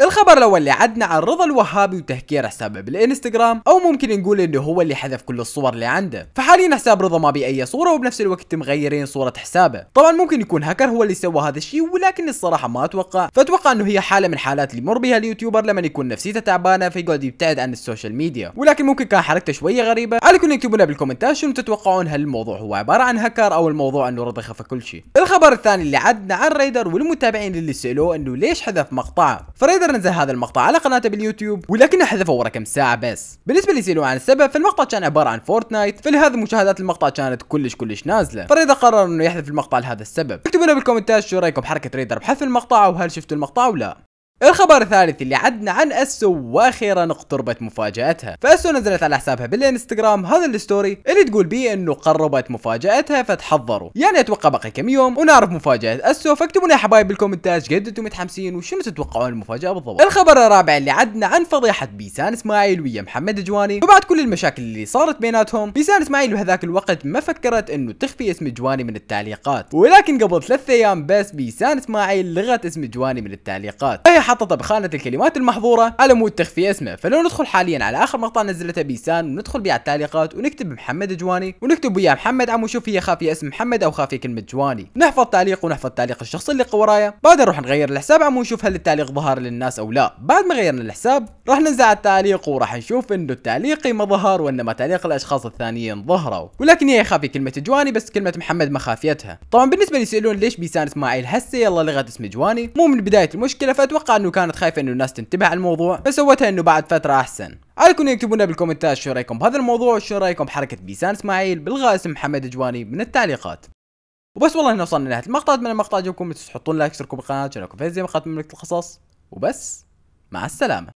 الخبر الاول اللي عدنا عن رضا الوهابي وتهكير حسابه بالانستغرام او ممكن نقول انه هو اللي حذف كل الصور اللي عنده فحاليا حساب رضا ما اي صوره وبنفس الوقت مغيرين صوره حسابه طبعا ممكن يكون هاكر هو اللي سوى هذا الشيء ولكن الصراحه ما اتوقع فاتوقع انه هي حاله من حالات اللي يمر بها اليوتيوبر لما يكون نفسيته تعبانه فيقعد يبتعد عن السوشيال ميديا ولكن ممكن كان حركته شويه غريبه عليكم اكتبوا لنا بالكومنتات شنو تتوقعون هل الموضوع هو عباره عن هاكر او الموضوع انه رضا خفى كل شيء الخبر الثاني اللي عدنا عن ريدر والمتابعين اللي سالوه انه ليش حذف مقطعه فريدر نقدر ننزل هذا المقطع على قناته باليوتيوب ولكن حذفه ورا كم ساعه بس بالنسبه اللي يسالوا عن السبب فالمقطع كان عباره عن فورتنايت فلهذا مشاهدات المقطع كانت كلش كلش نازله فريدا قرر انه يحذف المقطع لهذا السبب اكتبوا لنا بالكومنتات شو رايكم بحركه ريدر بحذف المقطع وهل شفتوا المقطع ولا الخبر الثالث اللي عدنا عن اسو واخيرا اقتربت مفاجاتها فاسو نزلت على حسابها بالانستغرام هذا الستوري اللي تقول بيه انه قربت مفاجاتها فتحضروا يعني اتوقع باقي كم يوم ونعرف مفاجاه اسو فاكتبوا يا حبايب بالكومنتات قد انتم متحمسين وشنو تتوقعون المفاجاه بالضبط الخبر الرابع اللي عدنا عن فضيحه بيسان اسماعيل ويا محمد جواني وبعد كل المشاكل اللي صارت بيناتهم بيسان اسماعيل بهذاك الوقت ما فكرت انه تخفي اسم جواني من التعليقات ولكن قبل ثلاث ايام بس بيسان اسماعيل لغت اسم جواني من التعليقات حطته بخانة الكلمات المحظورة على مود تخفي اسمه فلو ندخل حاليا على اخر مقطع نزلته بيسان وندخل بيه على التعليقات ونكتب محمد جواني ونكتب وياه محمد عم نشوف هي خافية اسم محمد او خافية كلمة جواني نحفظ تعليق ونحفظ تعليق الشخص اللي ورايا بعدها نروح نغير الحساب عم نشوف هل التعليق ظهر للناس او لا بعد ما غيرنا الحساب راح ننزل على التعليق وراح نشوف انه التعليقي ما ظهر وانما تعليق الاشخاص الثانيين ظهروا ولكن هي خافية كلمة جواني بس كلمة محمد ما خافيتها طبعا بالنسبة لي يسألون ليش بيسان اسماعيل هسه يلا لغت اسم جواني مو من بداية المشكلة فاتوقع انه كانت خايفه انه الناس تنتبه على الموضوع فسوتها انه بعد فتره احسن عليكم يكتبوا بالكومنتات شو رايكم بهذا الموضوع شو رايكم بحركه بيسان اسماعيل بالغاء اسم محمد جواني من التعليقات وبس والله هنا وصلنا لنهايه المقطع اتمنى المقطع عجبكم تحطون لايك تشتركوا بالقناه اشتركوا في زي مقاطع مملكه القصص وبس مع السلامه